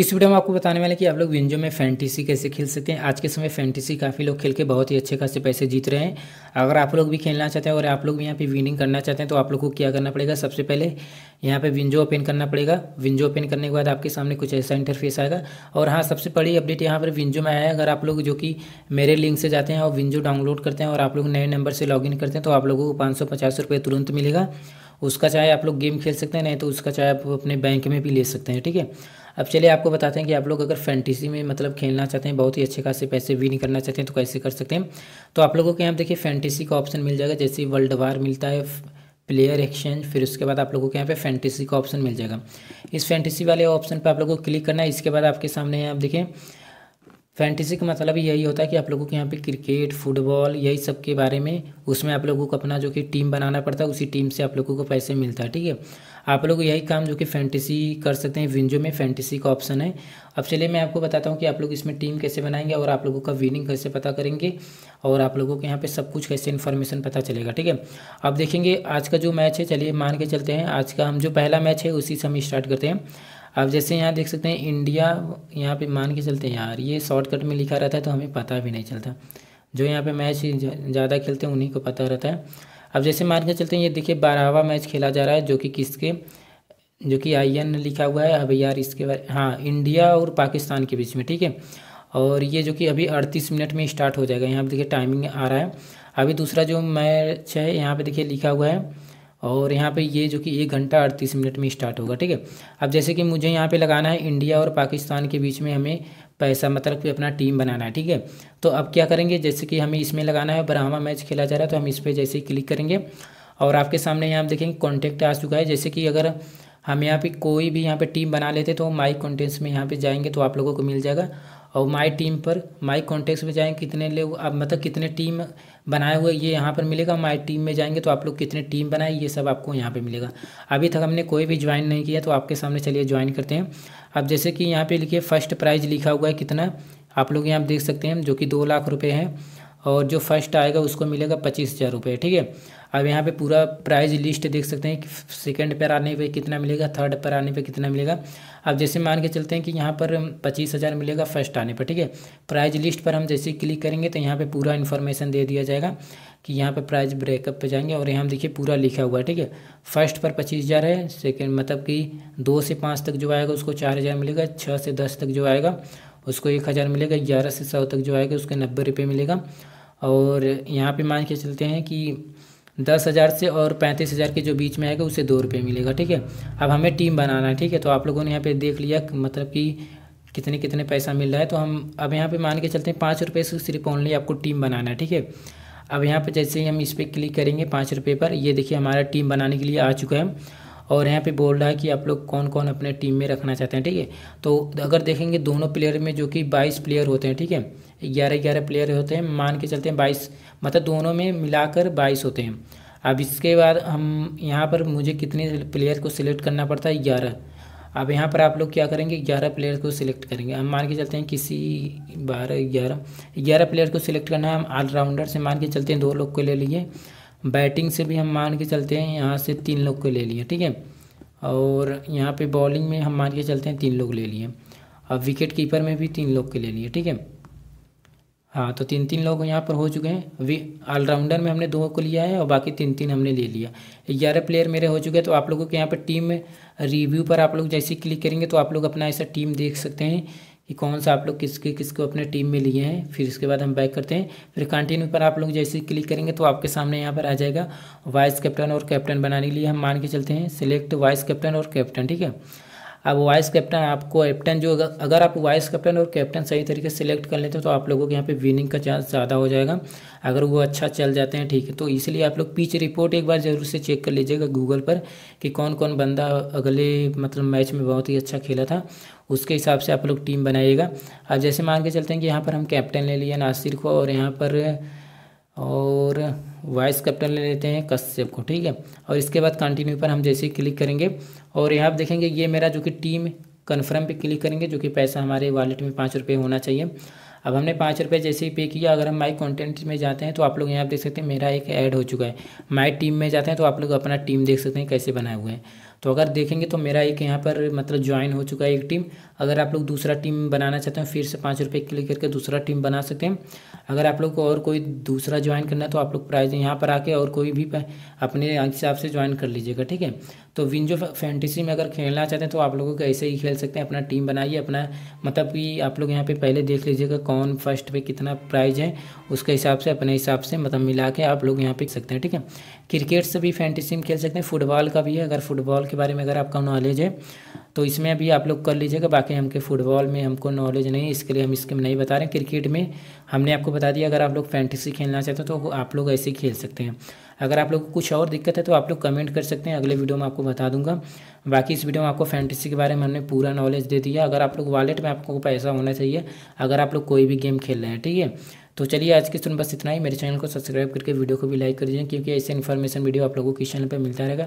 इस वीडियो में आपको बताने वाले कि आप लोग विंजो में फैंटेसी कैसे खेल सकते हैं आज के समय फैंटेसी काफ़ी लोग खेल के बहुत ही अच्छे खासे पैसे जीत रहे हैं अगर आप लोग भी खेलना चाहते हैं और आप लोग भी यहाँ पे विनिंग करना चाहते हैं तो आप लोग को क्या करना पड़ेगा सबसे पहले यहाँ पे विंजो ओपन करना पड़ेगा विंजो ओपन करने के बाद आपके सामने कुछ ऐसा इंटरफेस आएगा और हाँ सबसे बड़ी अपडेट यहाँ पर विंजो में आया है अगर आप लोग जो कि मेरे लिंक से जाते हैं और विंजो डाउनलोड करते हैं और आप लोग नए नंबर से लॉग करते हैं तो आप लोगों को पाँच तुरंत मिलेगा उसका चाहे आप लोग गेम खेल सकते हैं नहीं तो उसका चाहे आप अपने बैंक में भी ले सकते हैं ठीक है अब चलिए आपको बताते हैं कि आप लोग अगर फैंटेसी में मतलब खेलना चाहते हैं बहुत ही अच्छे खासे पैसे विन करना चाहते हैं तो कैसे कर सकते हैं तो आप लोगों को यहाँ देखिए फैंटेसी का ऑप्शन मिल जाएगा जैसे वर्ल्ड वार मिलता है प्लेयर एक्सचेंज फिर उसके बाद आप लोगों के यहाँ पे फैंटेसी का ऑप्शन मिल जाएगा इस फैंटेसी वाले ऑप्शन पर आप लोगों को क्लिक करना है इसके बाद आपके सामने आप देखें फैंटेसी का मतलब यही होता है कि आप लोगों के यहाँ पे क्रिकेट फुटबॉल यही सब के बारे में उसमें आप लोगों को अपना जो कि टीम बनाना पड़ता है उसी टीम से आप लोगों को पैसे मिलता है ठीक है आप लोग यही काम जो कि फैंटेसी कर सकते हैं विंजो में फैंटेसी का ऑप्शन है अब चलिए मैं आपको बताता हूँ कि आप लोग इसमें टीम कैसे बनाएंगे और आप लोगों का विनिंग कैसे पता करेंगे और आप लोगों के यहाँ पर सब कुछ कैसे इन्फॉर्मेशन पता चलेगा ठीक है अब देखेंगे आज का जो मैच है चलिए मान के चलते हैं आज का हम जो पहला मैच है उसी से हम स्टार्ट करते हैं अब जैसे यहाँ देख सकते हैं इंडिया यहाँ पे मान के चलते हैं यार ये शॉर्टकट में लिखा रहता है तो हमें पता भी नहीं चलता जो यहाँ पे मैच ज़्यादा खेलते हैं उन्हीं को पता रहता है अब जैसे मान के चलते हैं ये देखिए बारहवा मैच खेला जा रहा है जो कि किसके जो कि आई एन लिखा हुआ है अब यार इसके बारे हाँ इंडिया और पाकिस्तान के बीच में ठीक है और ये जो कि अभी अड़तीस मिनट में स्टार्ट हो जाएगा यहाँ पर देखिए टाइमिंग आ रहा है अभी दूसरा जो मैच है यहाँ पर देखिए लिखा हुआ है और यहाँ पे ये जो कि एक घंटा अड़तीस मिनट में स्टार्ट होगा ठीक है अब जैसे कि मुझे यहाँ पे लगाना है इंडिया और पाकिस्तान के बीच में हमें पैसा मतलब कि अपना टीम बनाना है ठीक है तो अब क्या करेंगे जैसे कि हमें इसमें लगाना है ब्राह्मा मैच खेला जा रहा है तो हम इस पर जैसे ही क्लिक करेंगे और आपके सामने यहाँ देखेंगे कॉन्टैक्ट आ चुका है जैसे कि अगर हम यहाँ पे कोई भी यहाँ पर टीम बना लेते तो माई कॉन्टेंट्स में यहाँ पर जाएंगे तो आप लोगों को मिल जाएगा और माई टीम पर माई कॉन्टेक्स में जाएंगे कितने लोग आप मतलब कितने टीम बनाए हुए ये यहाँ पर मिलेगा माई टीम में जाएंगे तो आप लोग कितने टीम बनाए ये सब आपको यहाँ पे मिलेगा अभी तक हमने कोई भी ज्वाइन नहीं किया तो आपके सामने चलिए ज्वाइन करते हैं अब जैसे कि यहाँ पर लिखिए फर्स्ट प्राइज लिखा हुआ है कितना आप लोग यहाँ देख सकते हैं जो कि दो लाख रुपये हैं और जो फर्स्ट आएगा उसको मिलेगा पच्चीस हज़ार रुपये ठीक है अब यहाँ पे पूरा प्राइज लिस्ट देख सकते हैं कि सेकेंड पर आने पे कितना मिलेगा थर्ड पर आने पे कितना मिलेगा अब जैसे मान के चलते हैं कि यहाँ पर पच्चीस हज़ार मिलेगा फर्स्ट आने पर ठीक है प्राइज लिस्ट पर हम जैसे क्लिक करेंगे तो यहाँ पे पूरा इन्फॉर्मेशन दे दिया जाएगा कि यहाँ पे प्राइस ब्रेकअप पे जाएंगे और यहाँ देखिए पूरा लिखा हुआ है ठीक है फर्स्ट पर पच्चीस हज़ार है सेकेंड मतलब कि दो से पाँच तक जो आएगा उसको चार हज़ार मिलेगा छः से दस तक जो आएगा उसको एक हज़ार मिलेगा ग्यारह से सौ तक जो आएगा उसके नब्बे रुपये मिलेगा और यहाँ पे मान के चलते हैं कि दस हज़ार से और पैंतीस हज़ार के जो बीच में आएगा उसे दो रुपये मिलेगा ठीक है अब हमें टीम बनाना है ठीक है तो आप लोगों ने यहाँ पे देख लिया मतलब कि कितने कितने पैसा मिल रहा है तो हम अब यहाँ पे मान के चलते हैं पाँच रुपये से सिर्फ ओनली आपको टीम बनाना है ठीक है अब यहाँ पर जैसे ही हम इस पर क्लिक करेंगे पाँच रुपये पर ये देखिए हमारा टीम बनाने के लिए आ चुका है और यहाँ पे बोल रहा है कि आप लोग कौन कौन अपने टीम में रखना चाहते हैं ठीक है तो अगर देखेंगे दोनों प्लेयर में जो कि बाईस प्लेयर होते हैं ठीक है ग्यारह ग्यारह प्लेयर होते हैं मान के चलते हैं बाईस मतलब दोनों में मिलाकर बाईस होते हैं अब इसके बाद हम यहाँ पर मुझे कितने प्लेयर को सिलेक्ट करना पड़ता है ग्यारह अब यहाँ पर आप लोग क्या करेंगे ग्यारह प्लेयर को सिलेक्ट करेंगे हम मान के चलते हैं किसी बारह ग्यारह ग्यारह प्लेयर को सिलेक्ट करना है हम ऑलराउंडर से मान के चलते हैं दो लोग को ले लिए बैटिंग से भी हम मान के चलते हैं यहाँ से तीन लोग को ले लिए ठीक है और यहाँ पे बॉलिंग में हम मान के चलते हैं तीन लोग ले लिए अब विकेट कीपर में भी तीन लोग के ले लिए ठीक है हाँ तो तीन तीन लोग यहाँ पर हो चुके हैं वी ऑलराउंडर में हमने दो को लिया है और बाकी तीन तीन हमने ले लिया ग्यारह प्लेयर मेरे हो चुके हैं तो आप लोगों के यहाँ पर टीम रिव्यू पर आप लोग जैसे क्लिक करेंगे तो आप लोग अपना ऐसा टीम देख सकते हैं कि कौन सा आप लोग किसके किसको अपने टीम में लिए हैं फिर इसके बाद हम बैक करते हैं फिर कंटिन्यू पर आप लोग जैसे क्लिक करेंगे तो आपके सामने यहाँ पर आ जाएगा वाइस कैप्टन और कैप्टन बनाने के लिए हम मान के चलते हैं सिलेक्ट वाइस कैप्टन और कैप्टन ठीक है अब वाइस कैप्टन आपको कैप्टन जो अगर आप वाइस कैप्टन और कैप्टन सही तरीके से सिलेक्ट कर लेते हैं तो आप लोगों के यहाँ पे विनिंग का चांस ज़्यादा हो जाएगा अगर वो अच्छा चल जाते हैं ठीक है तो इसलिए आप लोग पिच रिपोर्ट एक बार ज़रूर से चेक कर लीजिएगा गूगल पर कि कौन कौन बंदा अगले मतलब मैच में बहुत ही अच्छा खेला था उसके हिसाब से आप लोग टीम बनाइएगा अब जैसे मान के चलते हैं कि यहाँ पर हम कैप्टन ले लिए नासिर को और यहाँ पर और वाइस कैप्टन ले लेते हैं कश्यप को ठीक है और इसके बाद कंटिन्यू पर हम जैसे ही क्लिक करेंगे और यहाँ आप देखेंगे ये मेरा जो कि टीम कन्फर्म पे क्लिक करेंगे जो कि पैसा हमारे वॉलेट में पाँच रुपये होना चाहिए अब हमने पाँच रुपये जैसे ही पे किया अगर हम माई कंटेंट में जाते हैं तो आप लोग यहाँ देख सकते हैं मेरा एक ऐड हो चुका है माई टीम में जाते हैं तो आप लोग अपना टीम देख सकते हैं कैसे बनाए हुए हैं तो अगर देखेंगे तो मेरा एक यहाँ पर मतलब ज्वाइन हो चुका है एक टीम अगर आप लोग दूसरा टीम बनाना चाहते हैं फिर से पाँच रुपये क्लिक करके दूसरा टीम बना सकते हैं अगर आप लोग को और कोई दूसरा ज्वाइन करना है तो आप लोग प्राइज यहाँ पर आके और कोई भी अपने हिसाब से ज्वाइन कर लीजिएगा ठीक है तो विंजो फैंटेसी में अगर खेलना चाहते हैं तो आप लोगों को ऐसे ही खेल सकते हैं अपना टीम बनाइए अपना मतलब कि आप लोग यहाँ पर पहले देख लीजिएगा कौन फर्स्ट पर कितना प्राइज है उसके हिसाब से अपने हिसाब से मतलब मिला के आप लोग यहाँ पे सकते हैं ठीक है क्रिकेट से भी फैंटेसी में खेल सकते हैं फुटबॉल का भी है अगर फुटबॉल के बारे में अगर आपका नॉलेज है तो इसमें अभी आप लोग कर लीजिएगा बाकी हमके फुटबॉल में हमको नॉलेज नहीं इसके लिए हम इसके नहीं बता रहे क्रिकेट में हमने आपको बता दिया अगर आप लोग फैंटेसी खेलना चाहते हो तो आप लोग ऐसे ही खेल सकते हैं अगर आप लोग को कुछ और दिक्कत है तो आप लोग कमेंट कर सकते हैं अगले वीडियो में आपको बता दूंगा बाकी इस वीडियो में आपको फैंटेसी के बारे में हमने पूरा नॉलेज दे दिया अगर आप लोग वालेट में आपको पैसा होना चाहिए अगर आप लोग कोई भी गेम खेल रहे हैं ठीक है तो चलिए आज के सुन बस इतना ही मेरे चैनल को सब्सक्राइब करके वीडियो को भी लाइक कर दीजिए क्योंकि ऐसे इन्फॉर्मेशन वीडियो आप लोगों को किस चैनल पर मिलता रहेगा